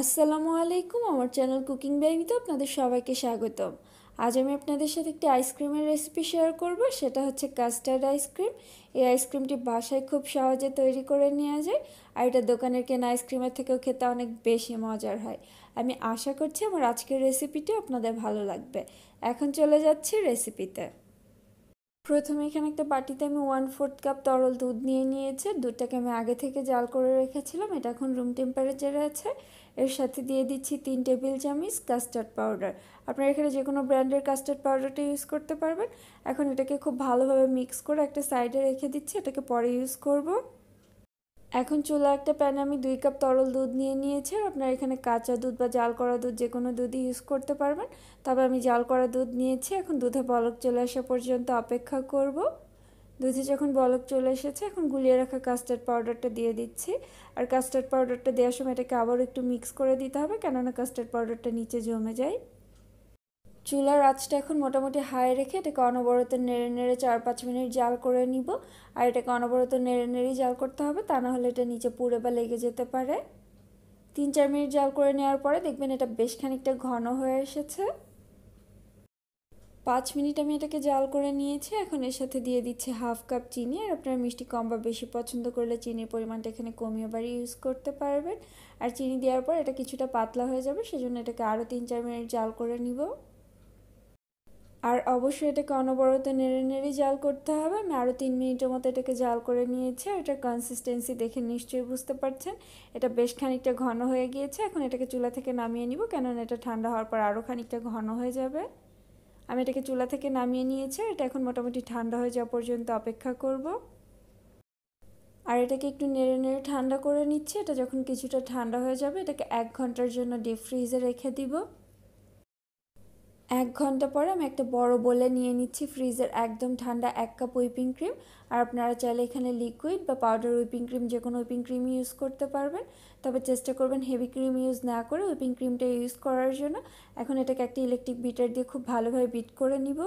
আসসালামু আলাইকুম আমার চ্যানেল কুকিং ব্যাগিতে আপনাদের সবাইকে স্বাগতম আজ আমি আপনাদের সাথে একটি আইসক্রিমের রেসিপি শেয়ার করব সেটা হচ্ছে কাস্টার্ড আইসক্রিম এই আইসক্রিমটি বাসায় খুব সহজে তৈরি করে নেওয়া যায় আর এটা দোকানের কেনা আইসক্রিমের থেকেও খেতে অনেক বেশি মজার হয় আমি আশা করছি আমার আজকের রেসিপিটি আপনাদের ভালো লাগবে এখন চলে যাচ্ছি রেসিপিতে প্রথমে এখানে একটা বাটিতে আমি ওয়ান ফোর্থ কাপ তরল দুধ নিয়ে নিয়েছি দুধটাকে আমি আগে থেকে জাল করে রেখেছিলাম এটা এখন রুম টেম্পারেচারে আছে এর সাথে দিয়ে দিচ্ছি তিন টেবিল চামিচ কাস্টার্ড পাউডার আপনারা এখানে যে কোনো ব্র্যান্ডের কাস্টার্ড পাউডারটা ইউজ করতে পারবেন এখন এটাকে খুব ভালোভাবে মিক্স করে একটা সাইডে রেখে দিচ্ছি এটাকে পরে ইউজ করবো এখন চুলা একটা প্যানে আমি দুই কাপ তরল দুধ নিয়ে নিয়েছি আপনারা এখানে কাঁচা দুধ বা জাল করা দুধ যে কোনো দুধই ইউজ করতে পারবেন তবে আমি জাল করা দুধ নিয়েছি এখন দুধে বলক চলে আসা পর্যন্ত অপেক্ষা করব দুধে যখন বলক চলে এসেছে এখন গুলিয়ে রাখা কাস্টার্ড পাউডারটা দিয়ে দিচ্ছি আর কাস্টার্ড পাউডারটা দেওয়ার সময় এটাকে আবারও একটু মিক্স করে দিতে হবে কেননা কাস্টার্ড পাউডারটা নিচে জমে যায় চুলার আঁচটা এখন মোটামুটি হাই রেখে এটাকে অনবরত নেড়ে নেড়ে চার পাঁচ মিনিট জাল করে নিব আর এটাকে অনবরত নেড়ে নেড়েই জাল করতে হবে তা না হলে এটা নিচে পুড়ে বা লেগে যেতে পারে তিন চার মিনিট জাল করে নেওয়ার পরে দেখবেন এটা বেশ খানিকটা ঘন হয়ে এসেছে পাঁচ মিনিট আমি এটাকে জাল করে নিয়েছি এখন এর সাথে দিয়ে দিচ্ছি হাফ কাপ চিনি আর আপনার মিষ্টি কম বা বেশি পছন্দ করলে চিনির পরিমাণটা এখানে কমিয়ে বাড়িয়ে ইউজ করতে পারবেন আর চিনি দেওয়ার পর এটা কিছুটা পাতলা হয়ে যাবে সেজন্য এটাকে আরও তিন চার মিনিট জাল করে নিব আর অবশ্যই এটাকে অনবরত নেড়ে নেড়ে জাল করতে হবে আমি আরও তিন মিনিটের মতো এটাকে জাল করে নিয়েছি আর এটার কনসিস্টেন্সি দেখে নিশ্চয়ই বুঝতে পারছেন এটা বেশ খানিকটা ঘন হয়ে গিয়েছে এখন এটাকে চুলা থেকে নামিয়ে নিব কেননা এটা ঠান্ডা হওয়ার পর আরও খানিকটা ঘন হয়ে যাবে আমি এটাকে চুলা থেকে নামিয়ে নিয়েছি এটা এখন মোটামুটি ঠান্ডা হয়ে যাওয়া পর্যন্ত অপেক্ষা করব আর এটাকে একটু নেড়ে নেড়ে ঠান্ডা করে নিচ্ছি এটা যখন কিছুটা ঠান্ডা হয়ে যাবে এটাকে এক ঘন্টার জন্য ডিপ ফ্রিজে রেখে দিব এক ঘন্টা পরে আমি একটা বড় বলে নিয়ে নিচ্ছি ফ্রিজের একদম ঠান্ডা এক কাপ হুইপিং ক্রিম আর আপনারা চাইলে এখানে লিকুইড বা পাউডার হুইপিং ক্রিম যে কোনো হুইপিং ক্রিম ইউজ করতে পারবেন তবে চেষ্টা করবেন হেভি ক্রিম ইউজ না করে হুইপিং ক্রিমটা ইউজ করার জন্য এখন এটাকে একটা ইলেকট্রিক বিটার দিয়ে খুব ভালোভাবে বিট করে নিব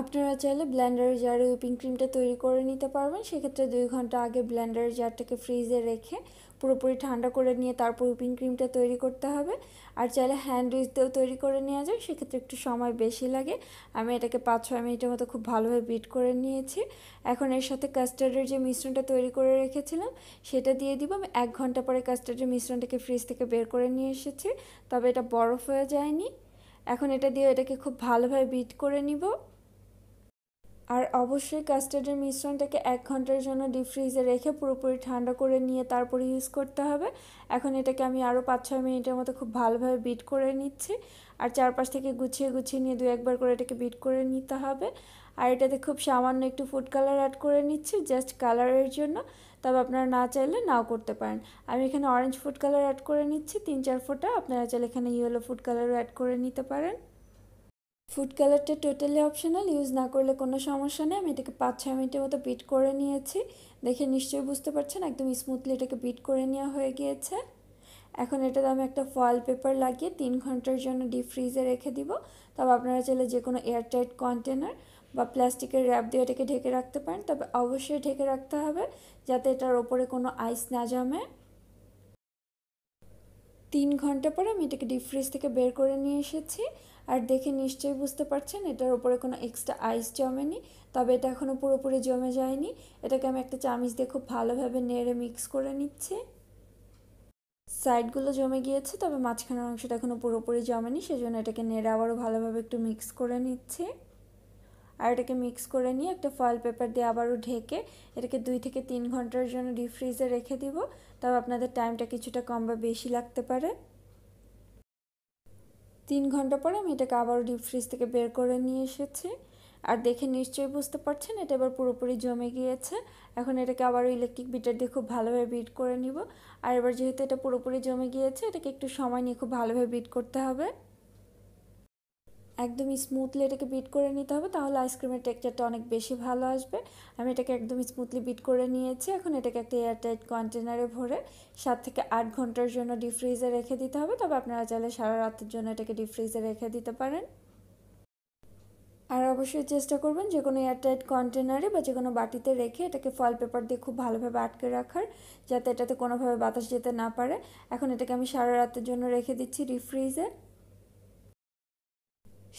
আপনারা চাইলে ব্ল্যান্ডারের জারে হুইপিং ক্রিমটা তৈরি করে নিতে পারবেন সেক্ষেত্রে দুই ঘন্টা আগে ব্ল্যান্ডারের জারটাকে ফ্রিজে রেখে পুরোপুরি ঠান্ডা করে নিয়ে তারপর হুইপিং ক্রিমটা তৈরি করতে হবে আর চাইলে হ্যান্ড দিয়েও তৈরি করে নেওয়া যায় সেক্ষেত্রে একটু সময় বেশি লাগে আমি এটাকে পাঁচ ছয় মিনিটের মতো খুব ভালোভাবে বিট করে নিয়েছি এখন এর সাথে কাস্টার্ডের যে মিশ্রণটা তৈরি করে রেখেছিলাম সেটা দিয়ে দিব আমি এক ঘন্টা পরে কাস্টার্ডের মিশ্রণটাকে ফ্রিজ থেকে বের করে নিয়ে এসেছি তবে এটা বরফ হয়ে যায়নি এখন এটা দিয়ে এটাকে খুব ভালোভাবে বিট করে নিব আর অবশ্যই কাস্টার্ডের মিশ্রণটাকে এক ঘন্টার জন্য ডিপ ফ্রিজে রেখে পুরোপুরি ঠান্ডা করে নিয়ে তারপরে ইউজ করতে হবে এখন এটাকে আমি আরও পাঁচ ছয় মিনিটের মতো খুব ভালোভাবে বিট করে নিচ্ছি আর চারপাশ থেকে গুছিয়ে গুছিয়ে নিয়ে দু একবার করে এটাকে বিট করে নিতে হবে আর এটাতে খুব সামান্য একটু ফুড কালার অ্যাড করে নিচ্ছি জাস্ট কালারের জন্য তবে আপনারা না চাইলে নাও করতে পারেন আমি এখানে অরেঞ্জ ফুড কালার অ্যাড করে নিচ্ছি তিন চার ফোটা আপনারা চাইলে এখানে ইয়েলো ফুড কালারও অ্যাড করে নিতে পারেন ফুড কালারটা টোটালি অপশনাল ইউজ না করলে কোনো সমস্যা নেই আমি এটাকে পাঁচ ছয় মিনিটের মতো বিট করে নিয়েছি দেখে নিশ্চয়ই বুঝতে পারছেন একদম স্মুথলি এটাকে বিট করে নেওয়া হয়ে গিয়েছে এখন এটাতে আমি একটা ফয়েল পেপার লাগিয়ে তিন ঘন্টার জন্য ডিপ ফ্রিজে রেখে দিব তবে আপনারা চাইলে যে কোনো এয়ারটাইট কন্টেনার বা প্লাস্টিকের র্যাপ দিয়ে এটাকে ঢেকে রাখতে পারেন তবে অবশ্যই ঢেকে রাখতে হবে যাতে এটার ওপরে কোনো আইস না জমে তিন ঘন্টা পরে আমি এটাকে ডিপ ফ্রিজ থেকে বের করে নিয়ে এসেছি আর দেখে নিশ্চয়ই বুঝতে পারছেন এটার উপরে কোনো এক্সট্রা আইস জমেনি তবে এটা এখনও পুরোপুরি জমে যায়নি এটাকে আমি একটা চামিচ দিয়ে খুব ভালোভাবে নেড়ে মিক্স করে নিচ্ছি সাইডগুলো জমে গিয়েছে তবে মাঝখানের অংশটা এখনও পুরোপুরি জমেনি সেজন্য এটাকে নেড়ে আবারও ভালোভাবে একটু মিক্স করে নিচ্ছে আর এটাকে মিক্স করে নিয়ে একটা ফয়েল পেপার দিয়ে আবারও ঢেকে এটাকে দুই থেকে তিন ঘন্টার জন্য ডিপ ফ্রিজে রেখে দিব তবে আপনাদের টাইমটা কিছুটা কম বা বেশি লাগতে পারে তিন ঘন্টা পরে আমি এটাকে আবারও ডিপ ফ্রিজ থেকে বের করে নিয়ে এসেছি আর দেখে নিশ্চয়ই বুঝতে পারছেন এটা এবার পুরোপুরি জমে গিয়েছে এখন এটাকে আবারও ইলেকট্রিক বিটার দিয়ে খুব ভালোভাবে বিট করে নিব আর এবার যেহেতু এটা পুরোপুরি জমে গিয়েছে এটাকে একটু সময় নিয়ে খুব ভালোভাবে বিট করতে হবে একদম স্মুথলি এটাকে বিট করে নিতে হবে তাহলে আইসক্রিমের টেক্সচারটা অনেক বেশি ভালো আসবে আমি এটাকে একদম স্মুথলি বিট করে নিয়েছি এখন এটাকে একটা এয়ারটাইট কন্টেনারে ভরে সাত থেকে আট ঘন্টার জন্য ডিফ্রিজে রেখে দিতে হবে তবে আপনারা চাইলে সারা রাতের জন্য এটাকে ডিফ্রিজে রেখে দিতে পারেন আর অবশ্যই চেষ্টা করবেন যে কোনো এয়ারটাইট কন্টেনারে বা যে কোনো বাটিতে রেখে এটাকে ফল পেপার দিয়ে খুব ভালোভাবে আটকে রাখার যাতে এটাতে কোনোভাবে বাতাস যেতে না পারে এখন এটাকে আমি সারা রাতের জন্য রেখে দিচ্ছি ডিফ্রিজে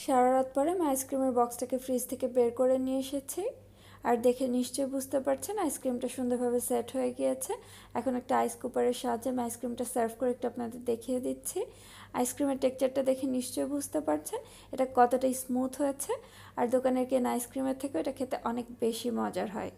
সারা রাত পরে আমি আইসক্রিমের বক্সটাকে ফ্রিজ থেকে বের করে নিয়ে এসেছি আর দেখে নিশ্চয়ই বুঝতে পারছেন আইসক্রিমটা সুন্দরভাবে সেট হয়ে গিয়েছে এখন একটা আইস কুপারের সাহায্যে আমি আইসক্রিমটা সার্ভ করে একটু আপনাদের দেখিয়ে দিচ্ছি আইসক্রিমের টেক্সচারটা দেখে নিশ্চয়ই বুঝতে পারছেন এটা কতটাই স্মুথ হয়েছে আর দোকানের কেন আইসক্রিমের থেকেও এটা খেতে অনেক বেশি মজার হয়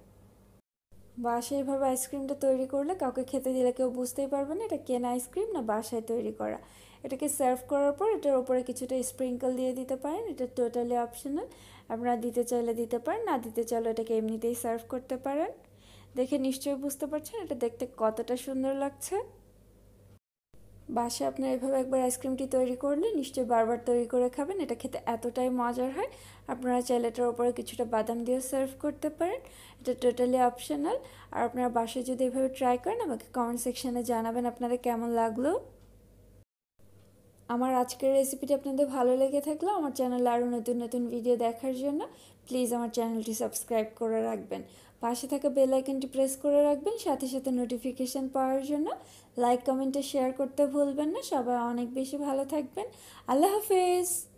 বাসায় এভাবে আইসক্রিমটা তৈরি করলে কাউকে খেতে দিলে কেউ বুঝতেই পারবে না এটা কেনা আইসক্রিম না বাসায় তৈরি করা এটাকে সার্ভ করার পর এটার ওপরে কিছুটা স্প্রিঙ্কল দিয়ে দিতে পারেন এটা টোটালি অপশনাল আপনারা দিতে চাইলে দিতে পারেন না দিতে চাইলে এটাকে এমনিতেই সার্ভ করতে পারেন দেখে নিশ্চয়ই বুঝতে পারছেন এটা দেখতে কতটা সুন্দর লাগছে বাসায় আপনার এভাবে একবার আইসক্রিমটি তৈরি করলে নিশ্চয়ই বারবার তৈরি করে খাবেন এটা খেতে এতটাই মজার হয় আপনারা চাইলে এটার উপরে কিছুটা বাদাম দিয়েও সার্ভ করতে পারেন এটা টোটালি অপশনাল আর আপনারা বাসায় যদি এভাবে ট্রাই করেন আমাকে কমেন্ট সেকশানে জানাবেন আপনাদের কেমন লাগলো আমার আজকের রেসিপিটি আপনাদের ভালো লেগে থাকলে আমার চ্যানেলে আরও নতুন নতুন ভিডিও দেখার জন্য প্লিজ আমার চ্যানেলটি সাবস্ক্রাইব করে রাখবেন পাশে থাকা বেল আইকনটি প্রেস করে রাখবেন সাথে সাথে নোটিফিকেশান পাওয়ার জন্য লাইক কমেন্টে শেয়ার করতে ভুলবেন না সবাই অনেক বেশি ভালো থাকবেন আল্লাহ হাফেজ